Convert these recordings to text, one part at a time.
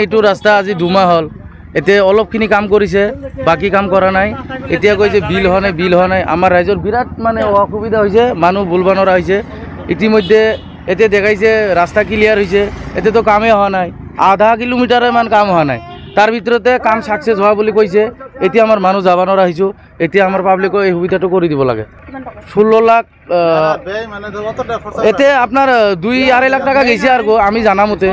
এইটো ৰাস্তা আজি দুমাহ হল এতিয়া অলপখিনি কাম কৰিছে বাকী কাম কৰা নাই এতিয়া কৈছে বিল হোৱা নাই বিল হোৱা নাই আমাৰ ৰাইজৰ বিৰাট মানে অসুবিধা হৈছে মানুহ ভুলবানৰ হৈছে ইতিমধ্যে এতিয়া দেখাইছে ৰাস্তা ক্লিয়াৰ হৈছে এতিয়াতো কামেই হোৱা নাই আধা কিলোমিটাৰে ইমান কাম হোৱা নাই তাৰ ভিতৰতে কাম চাকচেছ হোৱা বুলি কৈছে এতিয়া আমাৰ মানুহ যাব নোৱাৰিছো এতিয়া আমাৰ পাব্লিকক এই সুবিধাটো কৰি দিব লাগে ষোল্ল লাখ এতিয়া আপোনাৰ দুই আঢ়ৈ লাখ টকা গৈছে আৰু আমি জানা মতে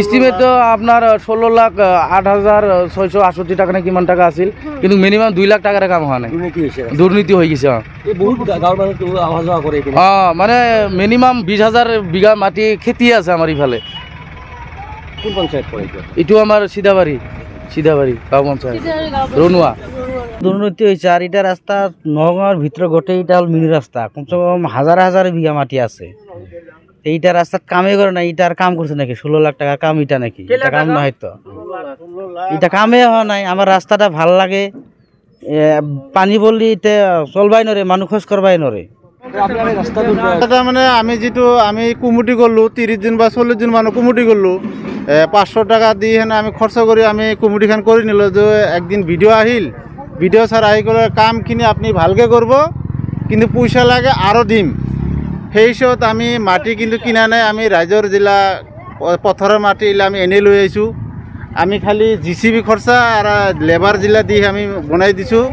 ইষ্টিমেটটো আপোনাৰ ষোল্ল লাখ আঠ হাজাৰ ছয়শ আঠষষ্ঠি টকা নে কিমান টকা আছিল কিন্তু মিনিমাম দুই লাখ টকাৰে কাম হোৱা নাই দুৰ্নীতি হৈ গৈছে অঁ অঁ মানে মিনিমাম বিশ হাজাৰ বিঘা মাটি খেতি আছে আমাৰ ইফালে এইটো আমাৰ চিধাবাৰী সিধাবাড়ি গাঁও পঞ্চায়েত রনুয়া দুর্নীতি হয়েছে আর এটা রাস্তা নগাঁওয়ের ভিতরে ঘটে এটা হল মিনি রাস্তা কমসে কম হাজার হাজার বিঘা মাটি আছে এইটা রাস্তার কামে করে না ইটার কাম করছে নাকি ষোলো লাখ টাকার কাম ইটা নাকি এটা কাম না হয়তো এটা কামে হওয়া নাই আমার রাস্তাটা ভাল লাগে পানি বললি এতে চলবাই নরে মানুষ খোঁজ করবাই নরে তাৰমানে আমি যিটো আমি কুমুটি গ'লোঁ ত্ৰিছ দিন বা চল্লিছ দিন মানুহ কুমুটি গ'লোঁ পাঁচশ টকা দি হেনে আমি খৰচা কৰি আমি কুমুটিখন কৰি নিলোঁ যে একদিন ভিডিঅ' আহিল ভিডিঅ' ছাৰ আহি গ'লে কামখিনি আপুনি ভালকৈ কৰিব কিন্তু পইচা লাগে আৰু দিম সেই হিচাপত আমি মাটি কিন্তু কিনা নাই আমি ৰাইজৰ জিলা পথাৰৰ মাটি এলে আমি এনেই লৈ আহিছোঁ আমি খালি জি চি বি খৰচা আৰু লেবাৰ জিলা দি আমি বনাই দিছোঁ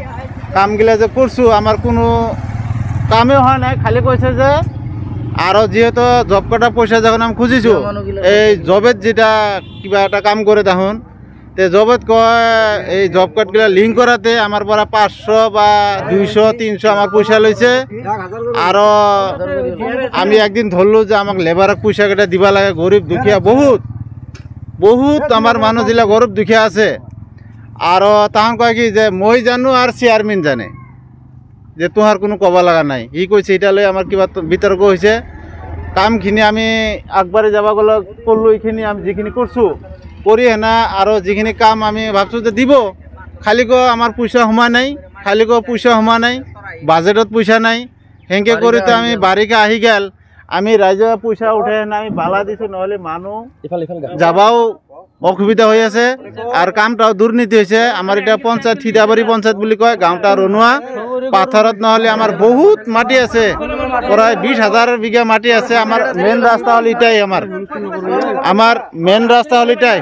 কামগিলা যে কৰিছোঁ আমাৰ কোনো কামে হয় নাই খালি কৈছে যে আৰু যিহেতু জব কাৰ্ডৰ পইচা যখন আমি খুজিছোঁ এই জবেত যেতিয়া কিবা এটা কাম কৰে দেখোন তে জবত কয় এই জব কাৰ্ডগিলা লিংক কৰাতে আমাৰ পৰা পাঁচশ বা দুইশ তিনিশ আমাৰ পইচা লৈছে আৰু আমি একদিন ধৰিলোঁ যে আমাক লেবাৰক পইচাকেইটা দিব লাগে গৰীব দুখীয়া বহুত বহুত আমাৰ মানুহবিলাক গৰীব দুখীয়া আছে আৰু তাহান কয় কি যে মই জানো আৰু চেয়াৰমেন জানে যে তোহার কোনো কবা লাগা নাই ই কইছে এটা লৈ আমার কিবা বিতর্ক হইছে কামখিনি আমি আগবারে যাবা গল করলো এইখিনি আমি যেখিনি করছো করি হেনা আরো যেখিনি কাম আমি ভাবছো যে দিব খালি গো আমার পয়সা সোমা নাই খালি গো পয়সা সোমা নাই বাজেটত পয়সা নাই হেঙ্কে করি তো আমি বারিকা আহি গেল আমি রাইজে পয়সা উঠে না আমি বালা দিছো নহলে মানু যাবাও অসুবিধা হয়ে আছে আর কামটাও দুর্নীতি হয়েছে আমার এটা পঞ্চায়েত থিতাবাড়ি পঞ্চায়েত বলে কয় গাঁটা রনুয়া পাথরত নহলে আমার বহুত মাটি আছে প্রায় বিশ হাজার বিঘা মাটি আছে আমার মেন রাস্তা হল ইটাই আমার আমার মেন রাস্তা হল ইটাই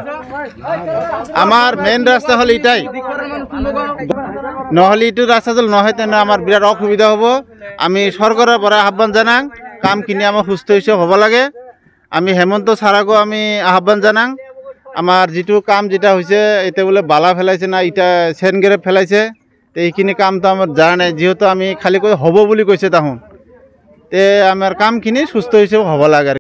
আমার মেন রাস্তা হল ইটাই নহলে ইটো রাস্তা যদি নহয় তেনে আমার বিরাট অসুবিধা হব আমি সরকারের পরে আহ্বান জানাং কাম কিনে আমার সুস্থ হিসেবে হব লাগে আমি হেমন্ত ছাড়াকো আমি আহ্বান জানাং আমার যিটো কাম যেটা হয়েছে এটা বোলে বালা ফেলাইছে না ইটা সেন গেরে ফেলাইছে তে এইখিনি কামটো আমাৰ জানা নাই যিহেতু আমি খালী কৈ হ'ব বুলি কৈছে তাহোন তে আমাৰ কামখিনি সুস্থ হিচাপে হ'ব লাগে আৰু